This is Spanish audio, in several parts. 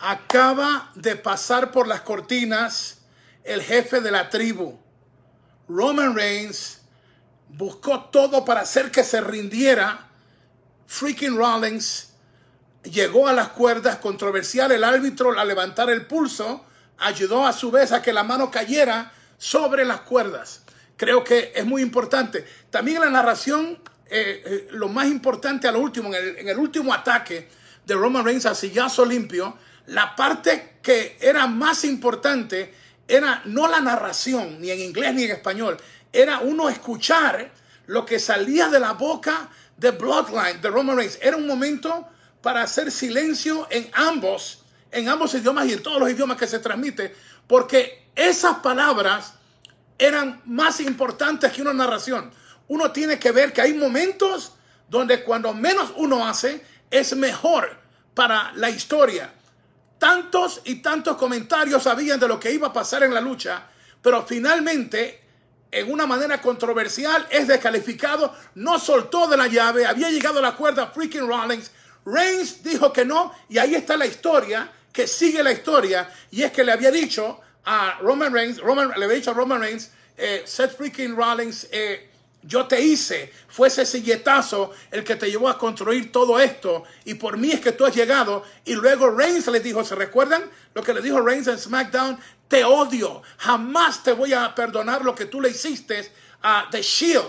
Acaba de pasar por las cortinas el jefe de la tribu. Roman Reigns buscó todo para hacer que se rindiera. Freaking Rollins llegó a las cuerdas, controversial el árbitro al levantar el pulso, ayudó a su vez a que la mano cayera sobre las cuerdas. Creo que es muy importante. También la narración, eh, eh, lo más importante a lo último, en el, en el último ataque de Roman Reigns a sillazo limpio, la parte que era más importante era no la narración, ni en inglés ni en español, era uno escuchar lo que salía de la boca de Bloodline, de Roman Reigns. Era un momento para hacer silencio en ambos, en ambos idiomas y en todos los idiomas que se transmite, porque esas palabras eran más importantes que una narración. Uno tiene que ver que hay momentos donde cuando menos uno hace es mejor para la historia. Tantos y tantos comentarios habían de lo que iba a pasar en la lucha, pero finalmente, en una manera controversial, es descalificado, no soltó de la llave, había llegado a la cuerda freaking Rollins. Reigns dijo que no, y ahí está la historia, que sigue la historia, y es que le había dicho a Roman Reigns, Roman, le había dicho a Roman Reigns, eh, Seth freaking Rollins, eh, yo te hice, fue ese silletazo el que te llevó a construir todo esto y por mí es que tú has llegado. Y luego Reigns le dijo, ¿se recuerdan lo que le dijo Reigns en SmackDown? Te odio, jamás te voy a perdonar lo que tú le hiciste a The Shield.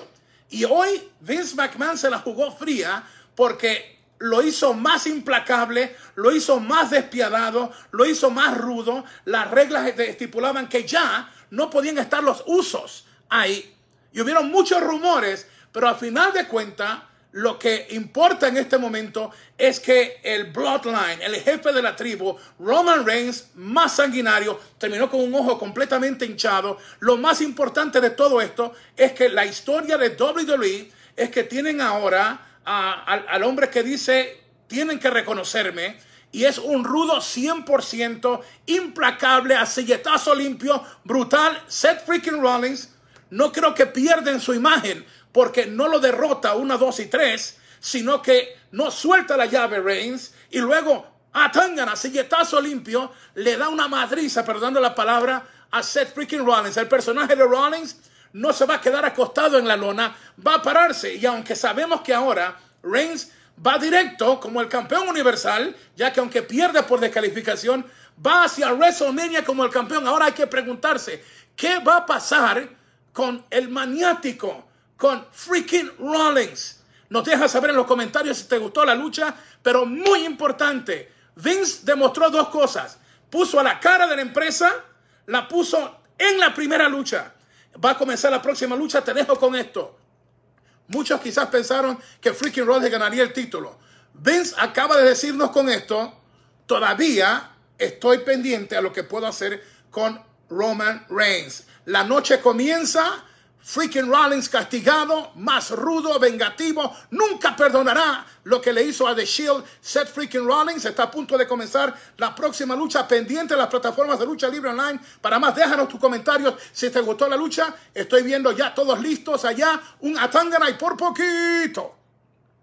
Y hoy Vince McMahon se la jugó fría porque lo hizo más implacable, lo hizo más despiadado, lo hizo más rudo. Las reglas estipulaban que ya no podían estar los usos ahí y hubieron muchos rumores, pero al final de cuentas, lo que importa en este momento es que el Bloodline, el jefe de la tribu, Roman Reigns, más sanguinario, terminó con un ojo completamente hinchado. Lo más importante de todo esto es que la historia de WWE es que tienen ahora al hombre que dice, tienen que reconocerme, y es un rudo 100%, implacable, a silletazo limpio, brutal, Seth freaking Rollins no creo que pierden su imagen porque no lo derrota una, dos y tres, sino que no suelta la llave Reigns y luego a Tangana, silletazo limpio, le da una madriza, perdón la palabra, a Seth freaking Rollins. El personaje de Rollins no se va a quedar acostado en la lona, va a pararse y aunque sabemos que ahora Reigns va directo como el campeón universal, ya que aunque pierde por descalificación, va hacia WrestleMania como el campeón. Ahora hay que preguntarse, ¿qué va a pasar? con el maniático, con freaking Rollins. Nos deja saber en los comentarios si te gustó la lucha, pero muy importante, Vince demostró dos cosas. Puso a la cara de la empresa, la puso en la primera lucha. Va a comenzar la próxima lucha, te dejo con esto. Muchos quizás pensaron que Freaking Rollins ganaría el título. Vince acaba de decirnos con esto, todavía estoy pendiente a lo que puedo hacer con Roman Reigns. La noche comienza. Freaking Rollins castigado, más rudo, vengativo, nunca perdonará lo que le hizo a The Shield. Seth Freaking Rollins está a punto de comenzar la próxima lucha pendiente en las plataformas de lucha libre online. Para más, déjanos tus comentarios si te gustó la lucha. Estoy viendo ya todos listos allá. Un Atangana y por poquito.